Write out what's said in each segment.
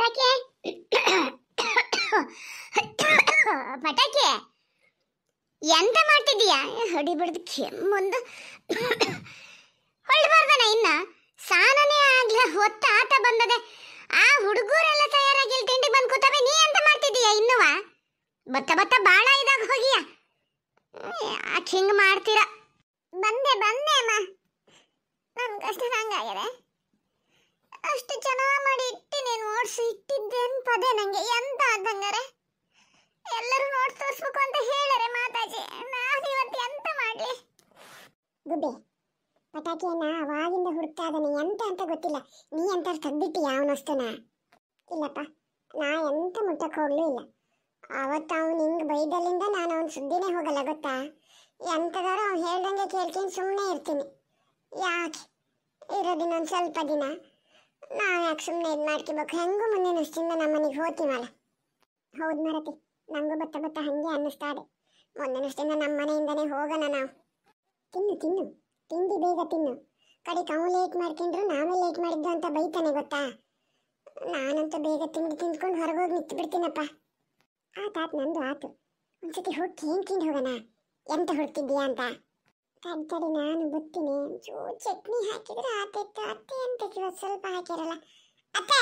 ಪಟಾಕಿ ಪಟಾಕಿ ಎಂತ ಮಾಡ್ತಿದ್ದೀಯಾ ಹೊಡಿ ಬಿಡ್ದು ಕೆಮ್ಮೊಂದು ಹೊಳ್ಬಾರ್ದನ ಇನ್ನ ಸಾನನೇ ಆಗ್ಲ ಹೊತ್ತ ಆತ ಬಂದದೆ ಆ ಹುಡುಗರೆಲ್ಲ ತಯಾರಾಗಿ ತಿಂಡಿ ಬಂದು ಕೂತವೆ ನೀ ಎಂತ ಮಾಡ್ತಿದ್ದೀಯಾ ಇನ್ನುವಾ ಬತ್ತ ಬತ್ತ ಅದೇ ನಂಗೆ ಎಂತ ಅಂತಂಗಾರೆ ಎಲ್ಲರೂ ನೋಡಿ ತೋರಿಸ್ಬೇಕು ಅಂತ ಹೇಳರೆ ಮಾತಾಜಿ ನಾನು ಇವತ್ತು ಎಂತ ಮಾಡ್ಲಿ ಗುಬ್ಬಿ ಪಟಾಕಿಯನ್ನ ಅವಾಗಿಂದ ಹುಡುಕ್ತಾ ಎಂತ ಅಂತ ಗೊತ್ತಿಲ್ಲ ನೀ ಅಂತ ತೆಗ್ದಿಟ್ಟಿ ಅವನಷ್ಟುನ ಇಲ್ಲಪ್ಪ ನಾ ಎಂತ ಮುಟ್ಟಕ್ಕೆ ಹೋಗ್ಲೂ ಇಲ್ಲ ಅವತ್ತು ಅವನು ಹಿಂಗೆ ಬೈದಲ್ಲಿಂದ ನಾನು ಅವ್ನ ಸುದ್ದಿನೇ ಹೋಗಲ್ಲ ಗೊತ್ತಾ ಎಂತದಾರು ಅವ್ನು ಹೇಳ್ದಂಗೆ ಕೇಳ್ಕೊಂಡು ಸುಮ್ಮನೆ ಇರ್ತೀನಿ ಯಾಕೆ ಇರೋದಿನ್ನೊಂದು ಸ್ವಲ್ಪ ದಿನ ನಾವು ಯಾಕೆ ಸುಮ್ಮನೆ ಇದು ಮಾಡ್ಕೋಬೇಕು ಹೆಂಗೂ ಮುಂದೆ ನಷ್ಟಿಂದ ನಮ್ಮ ಮನೆಗೆ ಹೋಗ್ತೀವಲ್ಲ ಹೌದು ಮಾರತಿ ನಂಗೂ ಬತ್ತ ಬತ್ತ ಹಂಗೆ ಅನ್ನಿಸ್ತಾ ಇದೆ ಮೊನ್ನೆ ನಷ್ಟಿಂದ ನಮ್ಮ ಮನೆಯಿಂದನೇ ಹೋಗೋಣ ನಾವು ತಿನ್ನು ತಿನ್ನು ತಿಂಡಿ ಬೇಗ ತಿನ್ನು ಕಡೆ ಅವನು ಲೇಟ್ ಮಾಡ್ಕೊಂಡ್ರು ನಾನು ಲೇಟ್ ಮಾಡಿದ್ದು ಅಂತ ಬೈತಾನೆ ಗೊತ್ತಾ ನಾನಂತೂ ಬೇಗ ತಿಂಡಿ ತಿಂದ್ಕೊಂಡು ಹೊರಗೋಗಿ ನಿಂತು ಬಿಡ್ತೀನಪ್ಪ ಆತಾತು ನಂದು ಆತು ಒಂದ್ಸತಿ ಹೋಗಿ ಕೇನ್ ತಿಂದು ಹೋಗೋಣ ಎಂತ ಹುಡ್ತಿದ್ದೀಯಾ ಅಂತ ತಡ್ಕಡಿ ನಾನು ಬುತ್ತೀನಿ ಚೂ ಚಟ್ನಿ ಹಾಕಿದ್ರೆ ಆತಿತ್ತು ಅತ್ತೆ ಅಂತ ಇವತ್ತು ಸ್ವಲ್ಪ ಹಾಕಿರಲ್ಲ ಅತ್ತೆ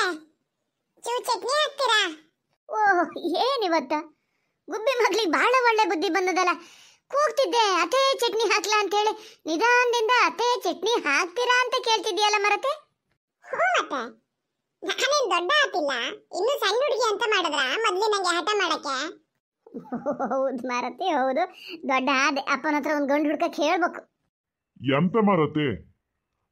ಚೂ ಚಟ್ನಿ ಹಾಕ್ತೀರಾ ಓಹ್ ಏನಿವತ್ತ ಗುಬ್ಬಿ ಮಗ್ಳಿಗೆ ಬಹಳ ಒಳ್ಳೆ ಬುದ್ಧಿ ಬಂದದಲ್ಲ ಕೂಗ್ತಿದ್ದೆ ಅತೇ ಚಟ್ನಿ ಹಾಕ್ಲ ಅಂತ ಹೇಳಿ ನಿಧಾನದಿಂದ ಅತೇ ಚಟ್ನಿ ಹಾಕ್ತೀರಾ ಅಂತ ಕೇಳ್ತಿದ್ದೀಯಲ್ಲ ಮರತೆ ಹ್ಞೂ ಮತ್ತೆ ನಾನೇನು ದೊಡ್ಡ ಆತಿಲ್ಲ ಇನ್ನೂ ಸಣ್ಣ ಹುಡುಗಿ ಅಂತ ಮಾಡಿದ್ರ ಮೊದಲೇ ನನಗೆ ಹಠ ಮಾಡಕ್ಕೆ ಹೌದು ಮಾರತಿ ಹೌದು ದೊಡ್ಡ ಆದೆ ಅಪ್ಪನ ಹತ್ರ ಒಂದು ಗಂಡು ಹುಡುಕ ಕೇಳ್ಬೇಕು ಎಂತ ಮಾರತಿ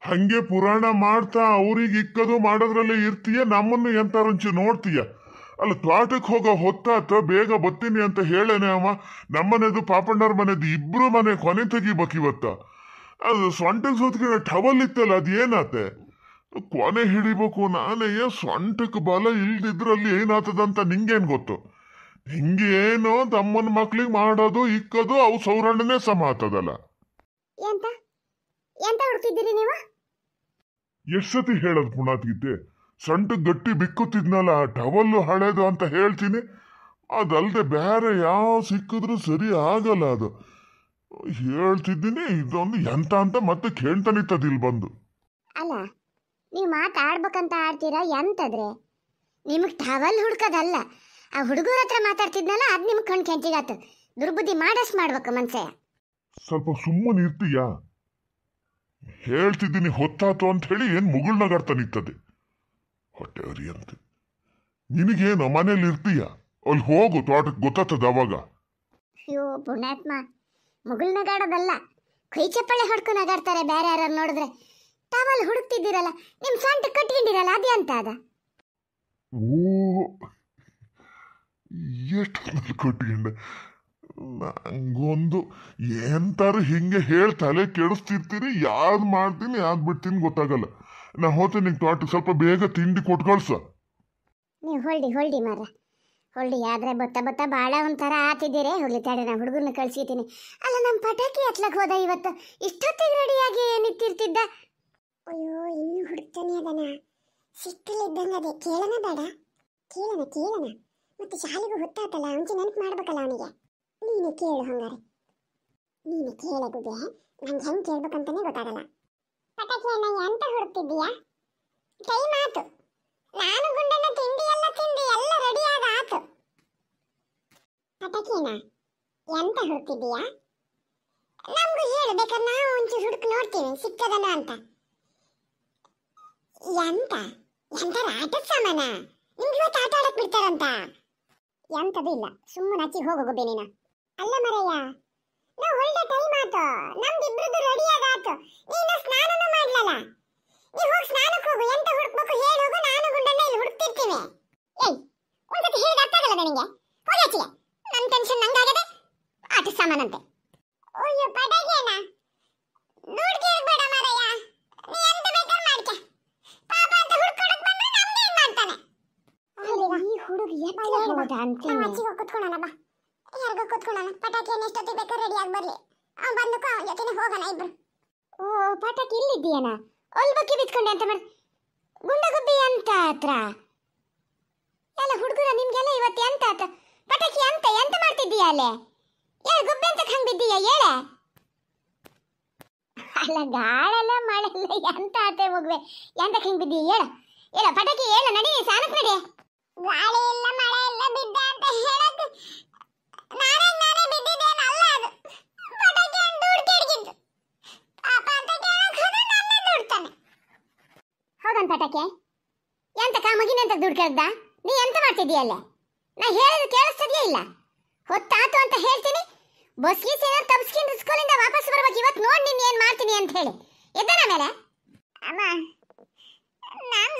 ಹಂಗೆ ಪುರಾಣ ಮಾಡ್ತಾ ಅವ್ರಿಗೆ ಇಕ್ಕದು ಮಾಡೋದ್ರಲ್ಲಿ ಇರ್ತೀಯ ನಮ್ಮನ್ನು ಎಂತಾರುಂಚು ನೋಡ್ತೀಯ ಅಲ್ಲ ತ್ವಾಟಕ್ಕೆ ಹೋಗೋ ಹೊತ್ತಾತ ಬೇಗ ಬತ್ತೀನಿ ಅಂತ ಹೇಳೇನೆ ಅವ ನಮ್ಮನೆದು ಪಾಪಣ್ಣರ ಮನೆದು ಇಬ್ರು ಮನೆ ಕೊನೆ ತೆಗಿಬೇಕು ಇವತ್ತ ಅದು ಸೊಂಟಕ್ಕೆ ಸೋತ್ಕೊಂಡ ಟವಲ್ ಇತ್ತಲ್ಲ ಅದು ಏನಾತೆ ಕೊನೆ ಹಿಡಿಬೇಕು ನಾನೇ ಸೊಂಟಕ್ಕೆ ಬಲ ಇಲ್ದಿದ್ರಲ್ಲಿ ಏನಾತದಂತ ನಿಂಗೇನು ಗೊತ್ತು ಹಿಂಗೇನು ತಮ್ಮನ ಮಕ್ಳಿಗೆ ಮಾಡೋದು ಇಕ್ಕದು ಅವು ಸೌರಣನೇ ಸಮಾತದಲ್ಲ ಎಂತ ಎಷ್ಟ್ ಸತಿ ಹೇಳದ್ ಪುಣಾತ್ಗಿದ್ದೆ ಸಂಟ ಗಟ್ಟಿ ಬಿಕ್ಕುತ್ತಿದ್ನಲ್ಲ ಟವಲ್ ಹಳೇದು ಅಂತ ಹೇಳ್ತೀನಿ ಅದಲ್ದೆ ಬೇರೆ ಯಾವ ಸಿಕ್ಕಿದ್ರು ಸರಿ ಆಗಲ್ಲ ಅದು ಹೇಳ್ತಿದ್ದೀನಿ ಇದೊಂದು ಎಂತ ಅಂತ ಮತ್ತೆ ಕೇಳ್ತಾನಿತ್ತದಿಲ್ ಬಂದು ಅಲ್ಲ ನೀವು ಮಾತಾಡ್ಬೇಕಂತ ಆಡ್ತೀರಾ ಎಂತದ್ರೆ ನಿಮಗೆ ಟವಲ್ ಹುಡ್ಕದಲ್ಲ ಆ ಹುಡುಗರ ಹತ್ರ ಮಾತಾಡ್ತಿದ್ನಲ್ಲ ಅದ್ ನಿಮ್ ಕಣ್ ಕೆಂಚಿಗಾತು ದುರ್ಬುದ್ಧಿ ಮಾಡಸ್ ಮಾಡ್ಬೇಕು ಮನ್ಸೆ ಸ್ವಲ್ಪ ಸುಮ್ಮನೆ ಇರ್ತೀಯ ಹೇಳ್ತಿದ್ದೀನಿ ಹೊತ್ತಾತು ಅಂತ ಹೇಳಿ ಏನ್ ಮುಗುಳ್ನಗಾಡ್ತಾ ನಿಂತದೆ ಹೊಟ್ಟೆ ಅರಿ ಅಂತ ನಿನಗೇನು ಮನೇಲಿ ಇರ್ತೀಯ ಅಲ್ಲಿ ಹೋಗು ತೋಟಕ್ಕೆ ಗೊತ್ತಾಗ್ತದ ಅವಾಗ ಅಯ್ಯೋ ಪುಣ್ಯಾತ್ಮ ಮುಗುಳ್ ನಗಾಡೋದಲ್ಲ ಕೈ ಚಪ್ಪಳೆ ಹೊಡ್ಕೊ ನಗಾಡ್ತಾರೆ ಬೇರೆ ಯಾರು ನೋಡಿದ್ರೆ ತಾವಲ್ಲಿ ಹುಡುಕ್ತಿದ್ದೀರಲ್ಲ ನಿಮ್ ಸಂಟ್ ಕಟ್ಕೊಂಡಿರಲ್ಲ ಅದೇ ಅಂತ ಅದ ಓ ಎಷ್ಟು ಕೊಟ್ಟಿಗೆ ನಂಗೊಂದು ಎಂತಾರ ಹಿಂಗೆ ಹೇಳಿ ತಲೆ ಕೆಡಿಸ್ತಿರ್ತೀರಿ ಯಾವ್ದು ಮಾಡ್ತೀನಿ ಯಾವ್ದು ಬಿಡ್ತೀನಿ ಗೊತ್ತಾಗಲ್ಲ ನಾ ಹೋಗ್ತೀನಿ ನಿಂಗೆ ತೋಟ ಸ್ವಲ್ಪ ಬೇಗ ತಿಂಡಿ ಕೊಟ್ಕೊಳ್ಸ ನೀವು ಹೊಳ್ಳಿ ಹೊಳ್ಳಿ ಮಾರ ಹೊಳ್ಳಿ ಆದರೆ ಬತ್ತ ಬತ್ತ ಭಾಳ ಒಂಥರ ಆತಿದ್ದೀರಿ ಹೊಳ್ಳಿ ತಡೆ ನಾ ಹುಡುಗನ ಕಳ್ಸಿದ್ದೀನಿ ಅಲ್ಲ ನಮ್ಮ ಪಟಾಕಿ ಹತ್ಲಕ್ ಹೋದ ಇವತ್ತು ಇಷ್ಟೊತ್ತಿಗೆ ರೆಡಿಯಾಗಿ ನಿಂತಿರ್ತಿದ್ದ ಅಯ್ಯೋ ಇನ್ನೂ ಹುಡುಕ್ತಾನೆ ಅದನ ಸಿಕ್ಕಲಿದ್ದಂಗೆ ಅದೇ ಕೇಳೋಣ ಬೇಡ ಕೇಳೋಣ ಕೇಳೋಣ ಮತ್ತೆ ಶಾಲೆಗೂ ಹೊತ್ತಾತಲ್ಲ ಅಂಚೆ ನೆನಪು ಮಾಡ್ಬೇಕಲ್ಲ ಅವನಿಗೆ ನೀನು ಕೇಳು ಹಂಗಾರೆ ನೀನು ಕೇಳೆ ಗುಬೆ ನಂಗೆ ಹೆಂಗೆ ಕೇಳ್ಬೇಕಂತಾನೆ ಗೊತ್ತಾಗಲ್ಲ ಪಟಾಕಿಯನ್ನ ಎಂತ ಹುಡುಕ್ತಿದ್ದೀಯಾ ಕೈ ಮಾತು ನಾನು ಗುಂಡನ್ನ ತಿಂಡಿ ಎಲ್ಲ ತಿಂದು ಎಲ್ಲ ರೆಡಿ ಆದ ಆತು ಪಟಾಕಿಯನ್ನ ಎಂತ ಹುಡುಕ್ತಿದ್ದೀಯಾ ನಮಗೂ ಹೇಳು ಬೇಕಾದ್ರೆ ನಾವು ಒಂಚು ಹುಡುಕ್ ನೋಡ್ತೀವಿ ಸಿಕ್ಕದಲ್ಲ ಅಂತ ಎಂತ ಎಂತ ರಾಟ ಸಾಮಾನ ನಿಮ್ಗೆ ಇವತ್ತು ಆಟ ಆಡಕ್ ಬಿಡ್ತಾರಂತ ಎಂತದು ಇಲ್ಲ ಸುಮ್ಮನೆ ಹಚ್ಚಿ ಹೋಗು ಬೇನಿನ ಅಲ್ಲ ಮರಯ್ಯ ನಾವು ಹೊರಡ ಟೈಮ್ ಆತು ನಮ್ದಿಬ್ರದ್ದು ರೆಡಿ ಆಗಾತು ನೀನು ಸ್ನಾನನೂ ಮಾಡ್ಲಲ್ಲ ನೀ ಹೋಗಿ ಸ್ನಾನಕ್ಕೆ ಹೋಗು ಎಂತ ಹುಡುಕ್ಬೇಕು ಹೇಳು ಹೋಗು ನಾನು ಗುಂಡನ್ನ ಇಲ್ಲಿ ಹುಡುಕ್ತಿರ್ತೀನಿ ಏಯ್ ಹೇಳಿ ಹೇಳಿದ ಆಗಲ್ಲ ನನಗೆ ಹೋಗಿ ಹಚ್ಚಿಗೆ ನನ್ನ ಟೆನ್ಷನ್ ನಂಗಾಗದೆ ಆಟ ಸಾಮಾನಂತೆ ಅಯ್ಯೋ ಪಡಗೇನ ನೋಡಿ ಇಲ್ಲೇ ಹೇಳ್ಬೋದು ನಾವು ಬಾ ಯಾರಿಗೂ ಕೂತ್ಕೊಳ್ಳೋಣ ಪಟಾಕಿ ಏನು ಎಷ್ಟೊತ್ತಿಗೆ ಬೇಕಾದ್ರೆ ರೆಡಿ ಆಗಿ ಬರಲಿ ಅವ್ನು ಬಂದಕ್ಕೂ ಅವನ ಜೊತೆನೆ ಹೋಗೋಣ ಇಬ್ರು ಓ ಪಟಾಕಿ ಇಲ್ಲಿದ್ದೀಯನ ಒಲ್ಬಕ್ಕಿ ಬಿತ್ಕೊಂಡೆ ಅಂತ ಮಾಡಿ ಗುಬ್ಬಿ ಅಂತ ಹತ್ರ ಎಲ್ಲ ಹುಡುಗರ ನಿಮ್ಗೆಲ್ಲ ಇವತ್ತು ಎಂತ ಆತ ಪಟಾಕಿ ಅಂತ ಎಂತ ಮಾಡ್ತಿದ್ದೀಯ ಅಲ್ಲೇ ಏ ಗುಬ್ಬಿ ಅಂತ ಹಂಗೆ ಬಿದ್ದೀಯ ಹೇಳೆ ಅಲ್ಲ ಗಾಳೆಲ್ಲ ಮಳೆಲ್ಲ ಎಂತ ಆತೆ ಮಗುವೆ ಎಂತ ಹಿಂಗೆ ಬಿದ್ದೀಯ ಹೇಳ ಪಟಾಕಿ ಹೇಳ ನಡಿ ಸಾನಕ್ ನಡಿ ಗಾಳಿ ಇಲ್ಲ ಮಳೆ ಇಲ್ಲ ಬಿದ್ದ ಅಂತ ಹೇಳಕ್ ನಾನೇ ಅದು ಅಂತ ದುಡ್ಡು ನೀ ಎಂತ ಮಾಡ್ತಿದೀಯಲ್ಲ ನಾ ಹೇಳಿದ್ ಕೇಳಿಸ್ತದೆಯೇ ಇಲ್ಲ ಹೊತ್ತಾತು ಅಂತ ಹೇಳ್ತೀನಿ ಬಸ್ಗೆ ಸೇರ ತಪ್ಸ್ಕಿಂದ ಸ್ಕೂಲಿಂದ ವಾಪಸ್ ಬರ್ಬೇಕು ಇವತ್ತು ನೋಡಿ ನೀನು ಮಾಡ್ತೀನಿ ಅಂತ ಹೇಳಿ ಎದ್ದನ ಮೇಲೆ ಅಮ್ಮ ನಾನು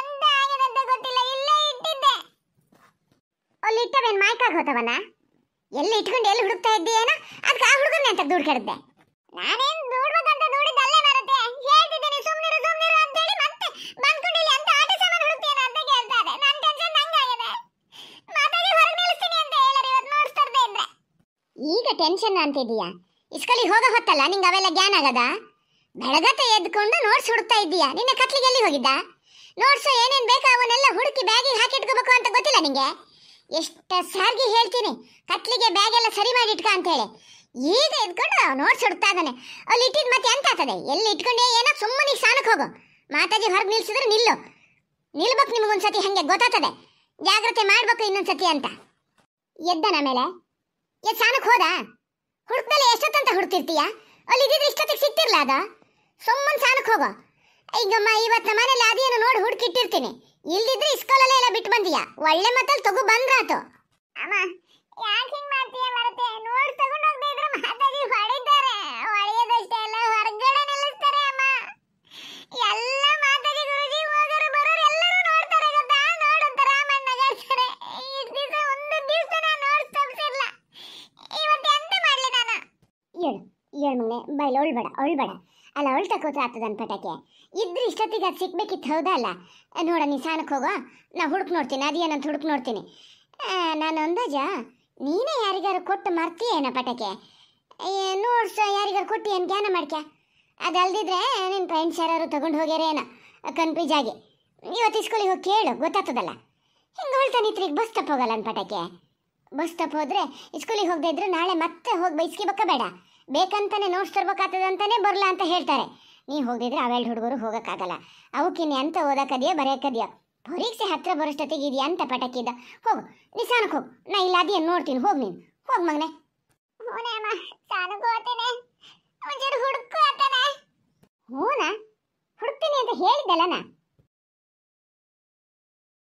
ಎಂತ ಆಗಿರೋದು ಗೊತ್ತಿಲ್ಲ ಇಲ್ಲೇ ಇಟ್ಟಿದ್ದೆ ಅಲ್ಲಿ ಇಟ್ಟವೇನ್ ಮಾಯ್ಕಾಗ ಹೋತವನ ಎಲ್ಲಿ ಇಟ್ಕೊಂಡು ಎಲ್ಲಿ ಹುಡುಕ್ತಾ ಇದ್ದೀಯೇನೋ ಅದಕ್ಕೆ ಆ ಹುಡುಗನ ಅಂತ ದೂಡ್ ಕಡ್ದೆ ನಾನೇನ್ ನೋಡ್ಬೇಕಂತ ನೋಡಿದ ಅಲ್ಲೇ ಬರುತ್ತೆ ಹೇಳ್ತಿದ್ದೀನಿ ಸುಮ್ಮನಿರು ಸುಮ್ಮನಿರು ಅಂತ ಹೇಳಿ ಮತ್ತೆ ಬಂದ್ಕೊಂಡು ಇಲ್ಲಿ ಅಂತ ಆಟ ಸಾಮಾನು ಹುಡುಕ್ತೀಯನ ಅಂತ ಕೇಳ್ತಾರೆ ನನ್ನ ಟೆನ್ಷನ್ ನಂಗಾಗಿದೆ ಮಾತಾಡಿ ಹೊರಗೆ ನಿಲ್ಲಿಸ್ತೀನಿ ಅಂತ ಹೇಳರಿ ಇವತ್ತು ನೋಡ್ಸ್ತಾರ್ದೆ ಇದ್ರೆ ಈಗ ಟೆನ್ಷನ್ ಅಂತಿದೀಯಾ ಇಸ್ಕಲಿ ಹೋಗ ಹೊತ್ತಲ್ಲ ನಿಂಗೆ ಅವೆಲ್ಲ ಜ್ಞಾನ ಆಗದ ಬೆಳಗತ್ತೆ ಎದ್ಕೊಂಡು ನೋಡ್ಸ್ ಹುಡುಕ್ತಾ ಇದ್ದೀಯಾ ನಿನ್ನ ಕತ್ಲಿಗೆ ಎಲ್ಲಿ ಹೋಗಿದ್ದಾ ನೋಟ್ಸ್ ಏನೇನು ಬೇಕು ಅವನ್ನೆಲ್ಲ ಹುಡುಕಿ ಬ್ಯಾಗಿಗೆ ಹಾಕಿ ಅಂತ ಗೊತ್ತಿಲ್ಲ ನಿಂಗೆ ಎಷ್ಟು ಸಾರಿಗೆ ಹೇಳ್ತೀನಿ ಕತ್ಲಿಗೆ ಬ್ಯಾಗ್ ಎಲ್ಲ ಸರಿ ಮಾಡಿ ಇಟ್ಕ ಅಂತ ಹೇಳಿ ಈಗ ಇದ್ಕೊಂಡು ನೋಟ್ಸ್ ಹುಡ್ತಾ ಅಲ್ಲಿ ಇಟ್ಟಿದ್ ಮತ್ತೆ ಎಂತ ಆಗ್ತದೆ ಎಲ್ಲಿ ಇಟ್ಕೊಂಡೆ ಏನೋ ಸುಮ್ಮನೆ ಸಾನಕ್ಕೆ ಹೋಗು ಮಾತಾಜಿ ಹೊರಗೆ ನಿಲ್ಸಿದ್ರೆ ನಿಲ್ಲು ನಿಲ್ಬೇಕು ನಿಮಗೊಂದ್ಸತಿ ಹಂಗೆ ಗೊತ್ತಾಗ್ತದೆ ಜಾಗ್ರತೆ ಮಾಡ್ಬೇಕು ಇನ್ನೊಂದ್ಸತಿ ಅಂತ ಎದ್ದನ ಮೇಲೆ ಎದ್ ಸ್ಥಾನಕ್ಕೆ ಹೋದ ಹುಡುಕ್ದಲ್ಲಿ ಎಷ್ಟೊತ್ತಂತ ಹುಡುಕ್ತಿರ್ತೀಯ ಅಲ್ಲಿ ಇದ್ದಿದ್ರೆ ಇಷ್ಟೊತ್ತಿಗೆ ಸಿಕ್ತಿರ್ಲ ಅದ ಸುಮ್ಮನೆ ಸಾನಕ್ಕೆ ಹೋಗೋ ಈಗಮ್ಮ ಇವತ್ತು ನಮ್ಮನೇಲಿ ಅದೇನು ನೋಡಿ ಹುಡುಕಿಟ್ಟಿರ್ತೀನಿ ಇಲ್ದಿದ್ರೆ ಇಸ್ಕಾಲಲ್ಲೇ ಎಲ್ಲ ಬಿಟ್ಟು ಬಂದೀಯಾ ಒಳ್ಳೆ ಮತ್ತಲ್ಲಿ ತಗೋ ಬಂದ್ರಾತು ಅಮ್ಮ ಯಾಕೆ ಹಿಂಗ್ ಮಾಡ್ತೀಯ ಬರುತ್ತೆ ನೋಡಿ ತಗೊಂಡು ಹೋಗದೆ ಇದ್ರೆ ಮಾತಾಗಿ ಹೊಡಿತಾರೆ ಹೊಡೆಯೋದಷ್ಟೇ ಅಲ್ಲ ಹೊರಗಡೆ ನಿಲ್ಲಿಸ್ತಾರೆ ಅಮ್ಮ ಎಲ್ಲ ಮಾತಾಗಿ ಗುರುಜಿ ಹೋಗೋರು ಬರೋರು ಎಲ್ಲರೂ ನೋಡ್ತಾರೆ ಗೊತ್ತಾ ನೋಡಂತ ರಾಮಣ್ಣ ನಗಾಡ್ತಾರೆ ಇಷ್ಟು ದಿವಸ ಒಂದು ದಿವಸ ನಾನು ನೋಡಿ ತಪ್ಪಿಸಿಲ್ಲ ಇವತ್ತು ಎಂತ ಮಾಡಲಿ ನಾನು ಏಳು ಹೇಳು ಮನೆ ಬೈಲು ಅಳ್ಬೇಡ ಅಳ್ಬೇಡ ಅಲ್ಲ ಅವಳು ತಕೋತ್ರ ಆಗ್ತದನ್ ಪಟಾಕಿ ಇದ್ರೆ ಇಷ್ಟೊತ್ತಿಗೆ ಅದು ಸಿಕ್ಬೇಕಿತ್ತು ಹೌದಾ ಅಲ್ಲ ನೋಡ ನಿಸಾನಕ್ಕೆ ಹೋಗೋ ನಾ ಹುಡುಕ್ ನೋಡ್ತೀನಿ ಅದೇನಂತ ಹುಡುಕ್ ನೋಡ್ತೀನಿ ನಾನು ಅಂದಾಜ ನೀನೇ ಯಾರಿಗಾರು ಕೊಟ್ಟು ಮರ್ತೀಯೇನ ಪಟಾಕಿ ನೋಡ್ಸ ಯಾರಿಗಾರು ಕೊಟ್ಟು ಏನು ಜ್ಞಾನ ಮಾಡ್ಕ್ಯಾ ಅದು ಅಲ್ದಿದ್ರೆ ನಿನ್ನ ಫ್ರೆಂಡ್ಸ್ ಯಾರು ತೊಗೊಂಡು ಕನ್ಫ್ಯೂಜ್ ಆಗಿ ಇವತ್ತು ಇಸ್ಕೂಲಿಗೆ ಹೋಗಿ ಕೇಳು ಗೊತ್ತಾಗ್ತದಲ್ಲ ಹಿಂಗೆ ಹೊಳ್ತಾನಿತ್ರಿ ಈಗ ಬಸ್ ತಪ್ಪೋಗಲ್ಲ ಹೋಗಲ್ಲ ಪಟಾಕಿ ಬಸ್ ತಪ್ಪೋದ್ರೆ ಇಸ್ಕೂಲಿಗೆ ಹೋಗದೆ ಇದ್ರೆ ನಾಳೆ ಮತ್ತೆ ಹೋಗಿ ಬೈಸ್ಕಿ ಬೇಡ ಬೇಕಂತಾನೆ ನೋಟ್ಸ್ ತರ್ಬೇಕಾಗ್ತದಂತಾನೆ ಅಂತ ಹೇಳ್ತಾರೆ ನೀ ಹೋಗಿದ್ರೆ ಅವೆಲ್ಡ್ ಹುಡುಗರು ಹೋಗೋಕ್ಕಾಗಲ್ಲ ಅವಕ್ಕಿನ್ನ ಎಂತ ಓದಕ್ಕದೆಯಾ ಬರೆಯೋಕ್ಕದೆಯಾ ಪರೀಕ್ಷೆ ಹತ್ರ ಬರೋಷ್ಟೊತ್ತಿಗೆ ಇದು ಎಂತ ಪಟಕಿದ್ದ ಹೋಗು ನಿಸಾನಕ್ಕೆ ಹೋಗು ನಾ ಇಲ್ಲ ಅದೇನು ನೋಡ್ತೀನಿ ಹೋಗಿ ನೀನು ಹುಡುಕು ಮಗನೆ ಹ್ಞೂನಾ ಹುಡುಕ್ತೀನಿ ಅಂತ ಹೇಳಿದ್ದಲ್ಲ ನಾ